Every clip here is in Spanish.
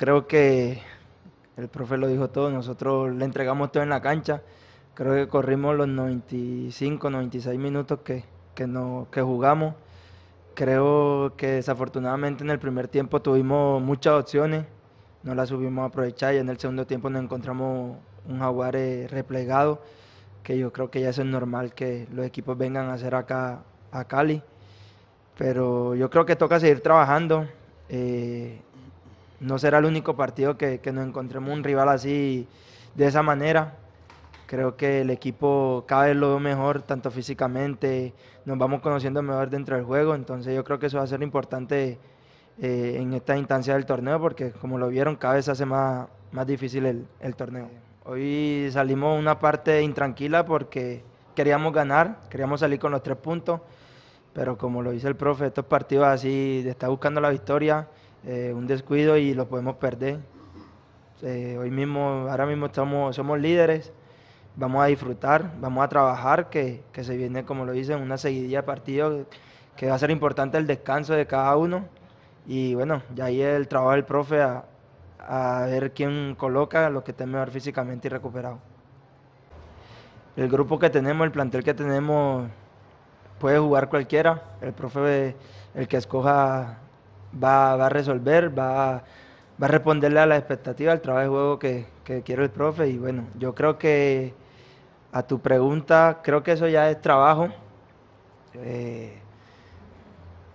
creo que el profe lo dijo todo, nosotros le entregamos todo en la cancha, creo que corrimos los 95, 96 minutos que, no, jugamos, creo que desafortunadamente en el primer tiempo tuvimos muchas opciones, no las subimos a aprovechar y en el segundo tiempo nos encontramos un jaguar eh, replegado, que yo creo que ya es normal que los equipos vengan a hacer acá a Cali, pero yo creo que toca seguir trabajando. Eh, no será el único partido que, que, nos encontremos un rival así de esa manera. Creo que el equipo cada vez lo mejor, tanto físicamente, nos vamos conociendo mejor dentro del juego, entonces yo creo que eso va a ser importante eh, en esta instancia del torneo, porque como lo vieron, cada vez hace más, más difícil el, torneo. Hoy salimos una parte intranquila porque queríamos ganar, queríamos salir con los tres puntos, pero como lo dice el profe, estos partidos así, está buscando la victoria, eh, un descuido y lo podemos perder. Eh, hoy mismo, ahora mismo estamos, somos líderes, vamos a disfrutar, vamos a trabajar, que, se viene, como lo dicen, una seguidilla de partidos, que va a ser importante el descanso de cada uno. Y bueno, ya ahí el trabajo del profe a, ver quién coloca lo que esté mejor físicamente y recuperado. El grupo que tenemos, el plantel que tenemos, puede jugar cualquiera. El profe, el que escoja va, a resolver, va, a responderle a las expectativas, al trabajo de juego que, que quiere el profe. Y bueno, yo creo que a tu pregunta, creo que eso ya es trabajo. Eh,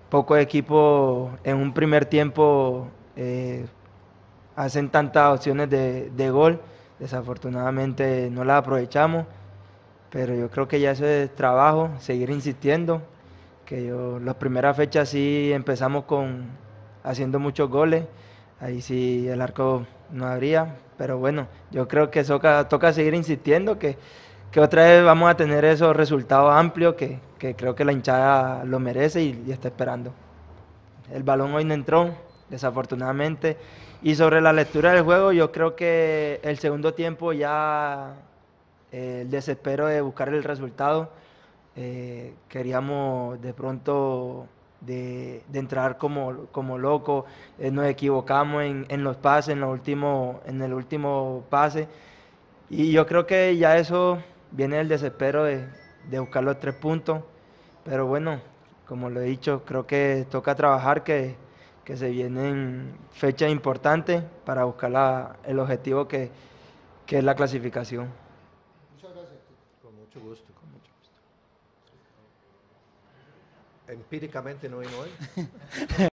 poco pocos equipos en un primer tiempo eh, hacen tantas opciones de, gol. Desafortunadamente no las aprovechamos, pero yo creo que ya eso es trabajo, seguir insistiendo. Que yo, las primeras fechas sí empezamos con, haciendo muchos goles. Ahí sí el arco no habría, pero bueno, yo creo que toca, toca seguir insistiendo, que, otra vez vamos a tener esos resultados amplios que, creo que la hinchada lo merece y, está esperando. El balón hoy no entró, desafortunadamente. Y sobre la lectura del juego, yo creo que el segundo tiempo ya eh, el desespero de buscar el resultado, eh, queríamos de pronto de, entrar como, como loco. Eh, nos equivocamos en, los pases, en, en el último pase. Y yo creo que ya eso viene el desespero de, buscar los tres puntos. Pero bueno, como lo he dicho, creo que toca trabajar, que, que se vienen fechas importantes para buscar la, el objetivo que, que es la clasificación. Muchas gracias. Con mucho gusto. empíricamente no no hay.